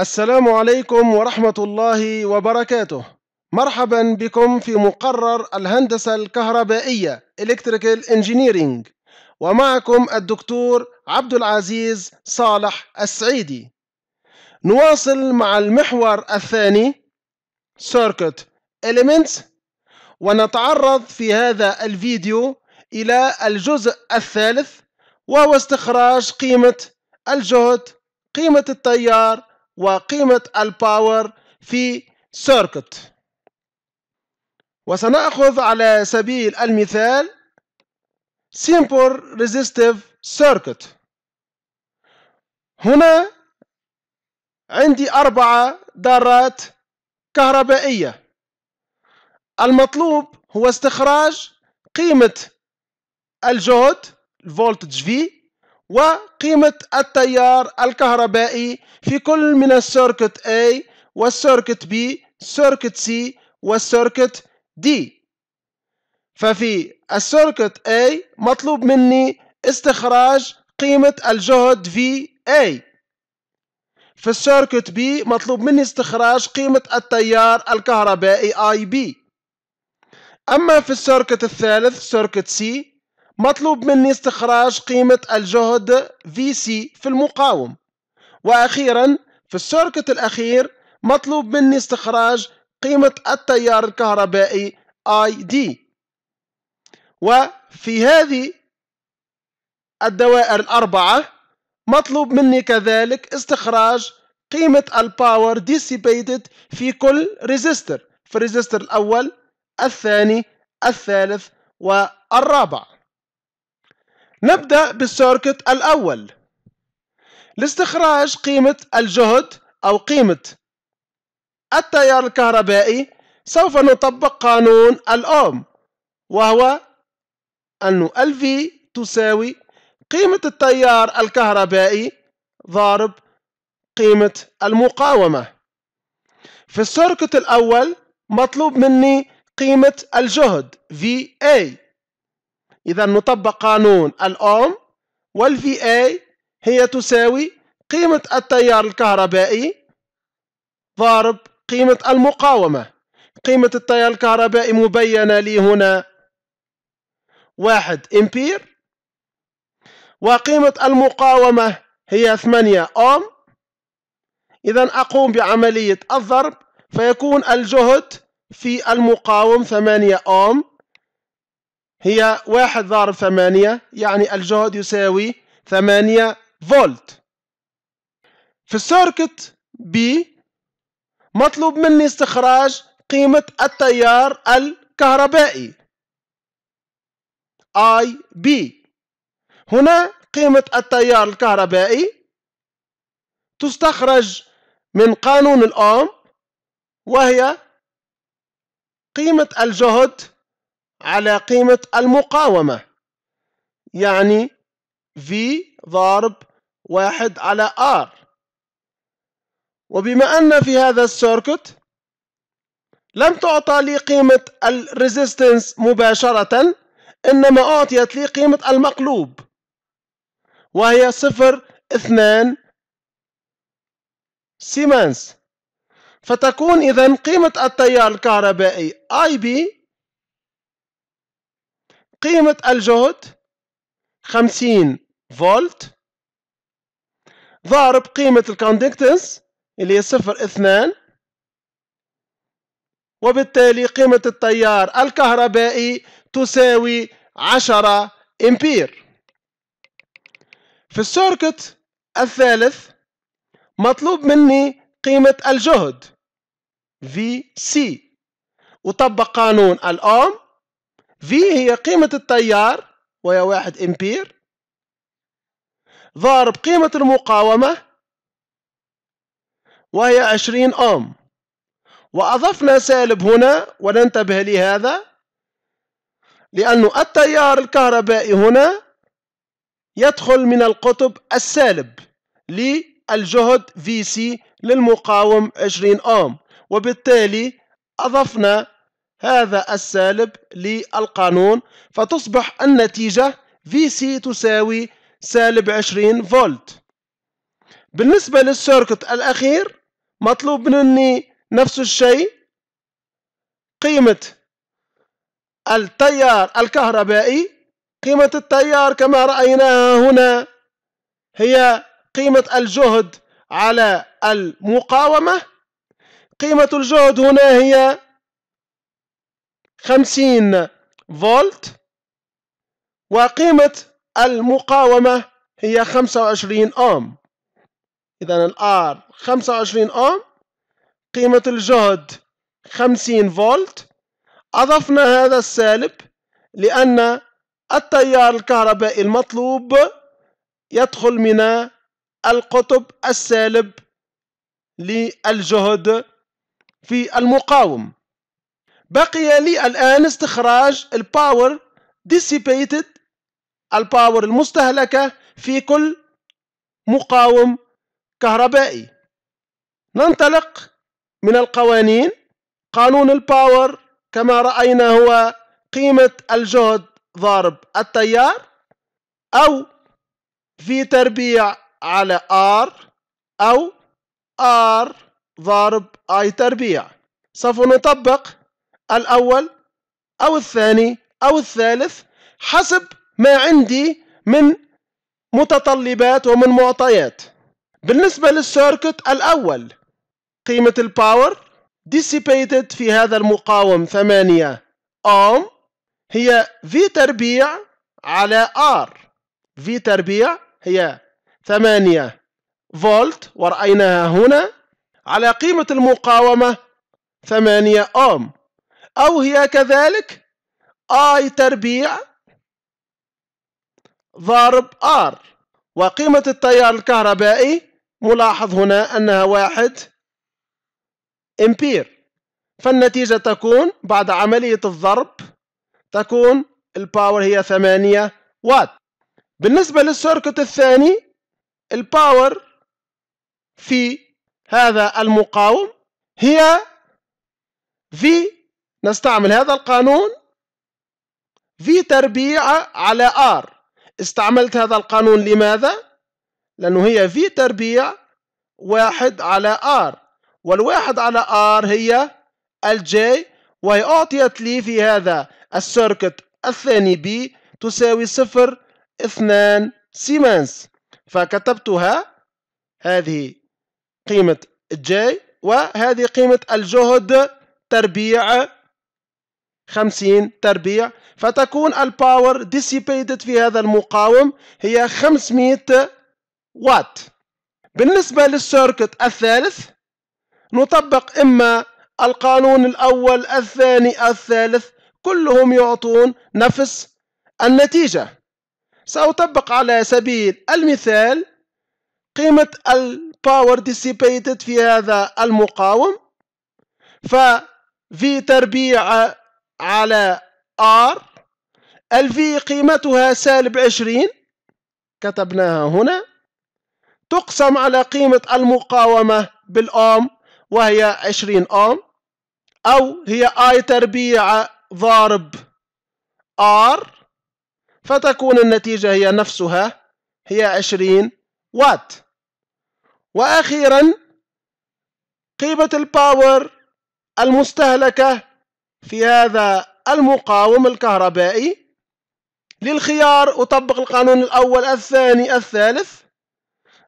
السلام عليكم ورحمة الله وبركاته مرحبا بكم في مقرر الهندسة الكهربائية Electrical Engineering ومعكم الدكتور عبد العزيز صالح السعيدي نواصل مع المحور الثاني Circuit Elements ونتعرض في هذا الفيديو إلى الجزء الثالث وهو استخراج قيمة الجهد قيمة التيار وقيمة الباور في سيركت وسنأخذ على سبيل المثال simple resistive circuit هنا عندي أربعة دارات كهربائية المطلوب هو استخراج قيمة الجهد الفولتج في وقيمة التيار الكهربائي في كل من السيركت A والسيركت B سيركت C والسيركت D ففي السيركت A مطلوب مني استخراج قيمة الجهد VA في السيركت B مطلوب مني استخراج قيمة التيار الكهربائي IB أما في السيركت الثالث سيركت C مطلوب مني استخراج قيمة الجهد VC في المقاوم وأخيرا في السيركت الأخير مطلوب مني استخراج قيمة التيار الكهربائي ID وفي هذه الدوائر الأربعة مطلوب مني كذلك استخراج قيمة الباور ديسيبيتد في كل ريزيستر في الريزيستر الأول الثاني الثالث والرابع نبدأ بالسيركت الأول لاستخراج قيمة الجهد أو قيمة التيار الكهربائي سوف نطبق قانون الأوم وهو أن ال V تساوي قيمة التيار الكهربائي ضارب قيمة المقاومة في السيركت الأول مطلوب مني قيمة الجهد VA إذا نطبق قانون الأوم والفي اي هي تساوي قيمة التيار الكهربائي ضارب قيمة المقاومة قيمة التيار الكهربائي مبينة لي هنا واحد امبير وقيمة المقاومة هي ثمانية أوم إذا أقوم بعملية الضرب فيكون الجهد في المقاوم ثمانية أوم هي واحد ضارب ثمانية يعني الجهد يساوي ثمانية فولت في السيركت بي مطلوب مني استخراج قيمة التيار الكهربائي اي بي هنا قيمة التيار الكهربائي تستخرج من قانون الأوم وهي قيمة الجهد على قيمة المقاومة يعني V ضارب واحد على R وبما أن في هذا السيركت لم تعطى لي قيمة الريزيستنس مباشرة إنما أعطيت لي قيمة المقلوب وهي صفر اثنان سيمانس فتكون إذا قيمة التيار الكهربائي IB قيمة الجهد 50 فولت ضارب قيمة الكوندكتنس اللي هي صفر اثنان وبالتالي قيمة التيار الكهربائي تساوي عشرة امبير في السيركت الثالث مطلوب مني قيمة الجهد VC وطبق قانون الأوم V هي قيمة التيار وهي واحد امبير ضارب قيمة المقاومة وهي عشرين أوم وأضفنا سالب هنا وننتبه لهذا لأن التيار الكهربائي هنا يدخل من القطب السالب للجهد VC للمقاوم عشرين أوم وبالتالي أضفنا هذا السالب للقانون فتصبح النتيجة VC تساوي سالب 20 فولت بالنسبة للسيركت الأخير مطلوب مني نفس الشيء قيمة التيار الكهربائي قيمة التيار كما رأيناها هنا هي قيمة الجهد على المقاومة قيمة الجهد هنا هي خمسين فولت وقيمة المقاومة هي خمسة وعشرين أوم إذا الآر خمسة وعشرين أوم قيمة الجهد خمسين فولت أضفنا هذا السالب لأن التيار الكهربائي المطلوب يدخل من القطب السالب للجهد في المقاوم بقي لي الآن استخراج الباور dissipated الباور المستهلكة في كل مقاوم كهربائي ننطلق من القوانين قانون الباور كما رأينا هو قيمة الجهد ضارب التيار أو في تربيع على R أو R ضارب I تربيع سوف نطبق الأول أو الثاني أو الثالث حسب ما عندي من متطلبات ومن معطيات بالنسبة للسيركت الأول قيمة الباور ديسيبيتد في هذا المقاوم 8 أوم هي في تربيع على R في تربيع هي 8 فولت ورأيناها هنا على قيمة المقاومة 8 أوم أو هي كذلك I تربيع ضرب R وقيمة التيار الكهربائي ملاحظ هنا أنها واحد إمبير فالنتيجة تكون بعد عملية الضرب تكون الباور هي ثمانية وات بالنسبة للسيركت الثاني الباور في هذا المقاوم هي في نستعمل هذا القانون في تربيع على R استعملت هذا القانون لماذا؟ لأنه هي في تربيع واحد على R والواحد على R هي الجي وهي أعطيت لي في هذا السيركت الثاني B تساوي صفر اثنان سيمنز فكتبتها هذه قيمة J وهذه قيمة الجهد تربيع 50 تربيع فتكون الباور ديسيبيتد في هذا المقاوم هي 500 وات بالنسبة للسيركت الثالث نطبق إما القانون الأول الثاني الثالث كلهم يعطون نفس النتيجة سأطبق على سبيل المثال قيمة الباور dissipated في هذا المقاوم ف في تربيع على R ال V قيمتها سالب 20 كتبناها هنا تقسم على قيمة المقاومة بالأوم وهي 20 أوم أو هي I تربيع ضارب R فتكون النتيجة هي نفسها هي 20 وات وأخيرا قيمة الباور المستهلكة في هذا المقاوم الكهربائي للخيار أطبق القانون الأول الثاني الثالث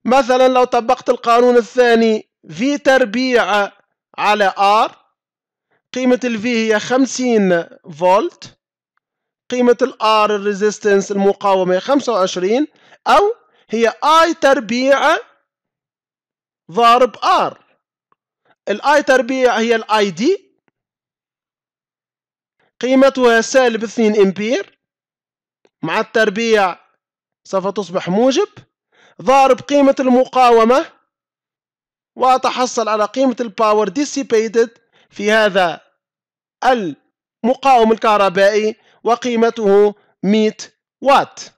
مثلا لو طبقت القانون الثاني في تربيع على R قيمة ال V هي 50 فولت قيمة ال R الريزيستنس المقاومة 25 أو هي I تربيع ضارب R الاي تربيع هي الاي دي قيمتها سالب 2 امبير مع التربيع سوف تصبح موجب ضارب قيمة المقاومة وأتحصل على قيمة الباور dissipated في هذا المقاوم الكهربائي وقيمته 100 وات